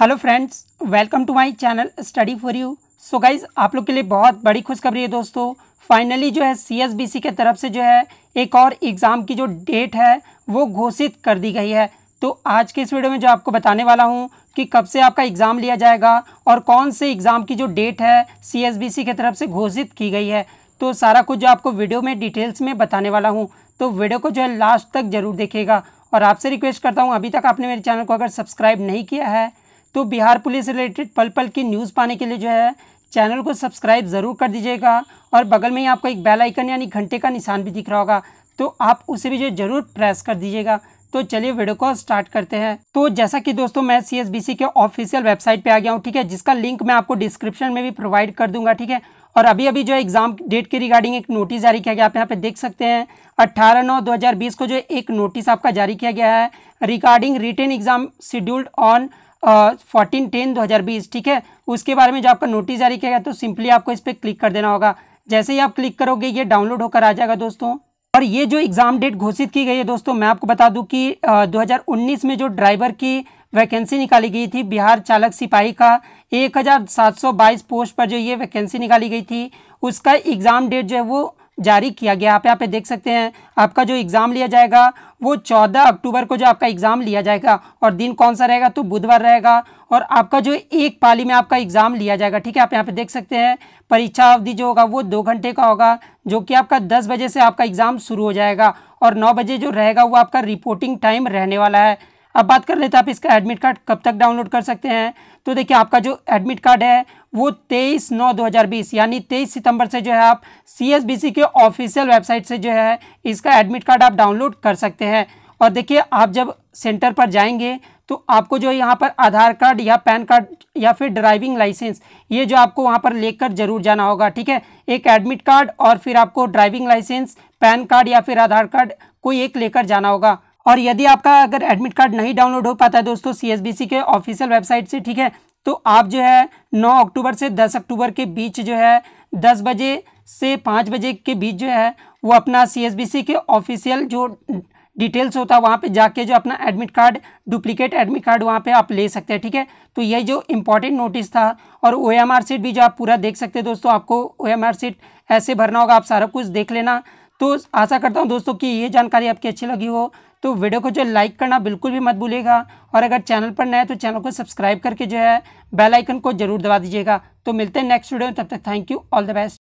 hello friends welcome to my channel study for you so guys आप लोग के लिए बहुत बड़ी खुशखबरी है दोस्तों फाइनली जो है सीएसबीसी के तरफ से जो है एक और एग्ज़ाम की जो डेट है वो घोषित कर दी गई है तो आज के इस वीडियो में जो आपको बताने वाला हूँ कि कब से आपका एग्ज़ाम लिया जाएगा और कौन से एग्ज़ाम की जो डेट है सी के तरफ से घोषित की गई है तो सारा कुछ जो आपको वीडियो में डिटेल्स में बताने वाला हूँ तो वीडियो को जो है लास्ट तक ज़रूर देखेगा और आपसे रिक्वेस्ट करता हूँ अभी तक आपने मेरे चैनल को अगर सब्सक्राइब नहीं किया है तो बिहार पुलिस रिलेटेड पल पल की न्यूज़ पाने के लिए जो है चैनल को सब्सक्राइब ज़रूर कर दीजिएगा और बगल में ही आपको एक बेल आइकन यानी घंटे का निशान भी दिख रहा होगा तो आप उसे भी जो ज़रूर प्रेस कर दीजिएगा तो चलिए वीडियो को स्टार्ट करते हैं तो जैसा कि दोस्तों मैं सी के ऑफिशियल वेबसाइट पर आ गया हूँ ठीक है जिसका लिंक मैं आपको डिस्क्रिप्शन में भी प्रोवाइड कर दूंगा ठीक है और अभी अभी जो एग्जाम डेट के रिगार्डिंग एक नोटिस जारी किया गया आप यहाँ पे देख सकते हैं 18 नौ 2020 को जो एक नोटिस आपका जारी किया गया है regarding return exam scheduled on fourteen ten दो हज़ार बीस ठीक है उसके बारे में जो आपका नोटिस जारी किया गया तो सिंपली आपको इस पर क्लिक कर देना होगा जैसे ही आप क्लिक करोगे ये डाउनलोड होकर आ जाएगा दोस्तों और ये जो एग्ज़ाम डेट घोषित की गई है दोस्तों मैं आपको बता दूं कि आ, 2019 में जो ड्राइवर की वैकेंसी निकाली गई थी बिहार चालक सिपाही का 1722 पोस्ट पर जो ये वैकेंसी निकाली गई थी उसका एग्ज़ाम डेट जो है वो जारी किया गया आप यहाँ पे देख सकते हैं आपका जो एग्ज़ाम लिया जाएगा वो 14 अक्टूबर को जो आपका एग्ज़ाम लिया जाएगा और दिन कौन सा रहेगा तो बुधवार रहेगा और आपका जो एक पाली में आपका एग्ज़ाम लिया जाएगा ठीक है आप यहाँ पे देख सकते हैं परीक्षा अवधि जो होगा वो दो घंटे का होगा जो कि आपका दस बजे से आपका एग्ज़ाम शुरू हो जाएगा और नौ बजे जो रहेगा वो आपका रिपोर्टिंग टाइम रहने वाला है अब बात कर लेते आप इसका एडमिट कार्ड कब तक डाउनलोड कर सकते हैं तो देखिए आपका जो एडमिट कार्ड है वो 23 नौ 2020 यानी 23 सितंबर से जो है आप सी के ऑफिशियल वेबसाइट से जो है इसका एडमिट कार्ड आप डाउनलोड कर सकते हैं और देखिए आप जब सेंटर पर जाएंगे तो आपको जो यहाँ पर आधार कार्ड या पैन कार्ड या फिर ड्राइविंग लाइसेंस ये जो आपको वहाँ पर लेकर जरूर जाना होगा ठीक है एक एडमिट कार्ड और फिर आपको ड्राइविंग लाइसेंस पैन कार्ड या फिर आधार कार्ड कोई एक लेकर जाना होगा और यदि आपका अगर एडमिट कार्ड नहीं डाउनलोड हो पाता है दोस्तों सी के ऑफिशियल वेबसाइट से ठीक है तो आप जो है 9 अक्टूबर से 10 अक्टूबर के बीच जो है 10 बजे से 5 बजे के बीच जो है वो अपना सी के ऑफिशियल जो डिटेल्स होता है वहाँ पे जाके जो अपना admit card duplicate admit card वहाँ पे आप ले सकते हैं ठीक है तो ये जो इम्पोर्टेंट नोटिस था और ओ एम आर सीट भी जो आप पूरा देख सकते हैं दोस्तों आपको ओ एम आर सीट ऐसे भरना होगा आप सारा कुछ देख लेना तो आशा करता हूँ दोस्तों कि ये जानकारी आपकी अच्छी लगी हो तो वीडियो को जो लाइक करना बिल्कुल भी मत भूलिएगा और अगर चैनल पर नए तो चैनल को सब्सक्राइब करके जो है बेल आइकन को जरूर दबा दीजिएगा तो मिलते हैं नेक्स्ट वीडियो में तब तक thank you all the best